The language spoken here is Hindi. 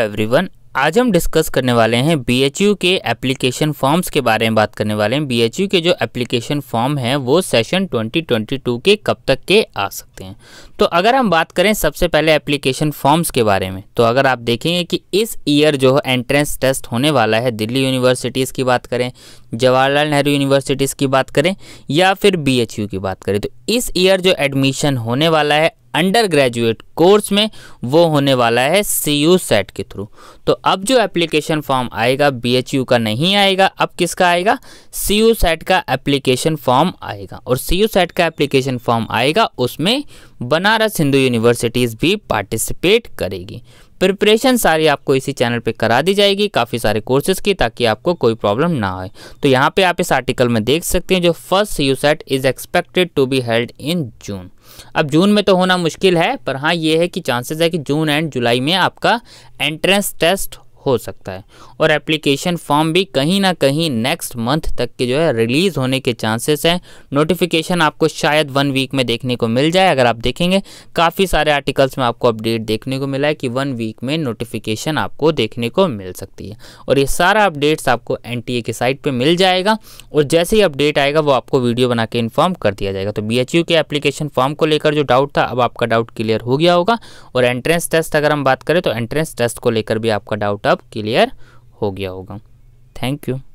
हेलो एवरीवन आज हम डिस्कस करने वाले हैं बीएचयू के एप्लीकेशन फॉर्म्स के बारे में बात करने वाले हैं बीएचयू के जो एप्लीकेशन फॉर्म हैं वो सेशन 2022 के कब तक के आ सकते हैं तो अगर हम बात करें सबसे पहले एप्लीकेशन फॉर्म्स के बारे में तो अगर आप देखेंगे कि इस ईयर जो है एंट्रेंस टेस्ट होने वाला है दिल्ली यूनिवर्सिटीज़ की बात करें जवाहरलाल नेहरू यूनिवर्सिटीज़ की बात करें या फिर बीएचयू की बात करें तो इस ईयर जो एडमिशन होने वाला है अंडर ग्रेजुएट कोर्स में वो होने वाला है सी यू सेट के थ्रू तो अब जो एप्लीकेशन फॉर्म आएगा बीएचयू का नहीं आएगा अब किसका आएगा सी यू सेट का एप्लीकेशन फॉर्म आएगा और सी यू सेट का एप्लीकेशन फॉर्म आएगा उसमें बनारस हिंदू यूनिवर्सिटीज़ भी पार्टिसिपेट करेगी प्रिपरेशन सारी आपको इसी चैनल पे करा दी जाएगी काफ़ी सारे कोर्सेज की ताकि आपको कोई प्रॉब्लम ना आए तो यहाँ पे आप इस आर्टिकल में देख सकते हैं जो first U set is expected to be held in June अब जून में तो होना मुश्किल है पर हाँ ये है कि चांसेस है कि जून एंड जुलाई में आपका एंट्रेंस टेस्ट हो सकता है और एप्लीकेशन फॉर्म भी कहीं ना कहीं नेक्स्ट मंथ तक के जो है रिलीज़ होने के चांसेस हैं नोटिफिकेशन आपको शायद वन वीक में देखने को मिल जाए अगर आप देखेंगे काफ़ी सारे आर्टिकल्स में आपको अपडेट देखने को मिला है कि वन वीक में नोटिफिकेशन आपको देखने को मिल सकती है और ये सारा अपडेट्स आपको एन की साइट पर मिल जाएगा और जैसे ही अपडेट आएगा वो आपको वीडियो बना के इन्फॉर्म कर दिया जाएगा तो बी के एप्लीकेशन फॉर्म को लेकर जो डाउट था अब आपका डाउट क्लियर हो गया होगा और एंट्रेंस टेस्ट अगर हम बात करें तो एंट्रेंस टेस्ट को लेकर भी आपका डाउट सब क्लियर हो गया होगा थैंक यू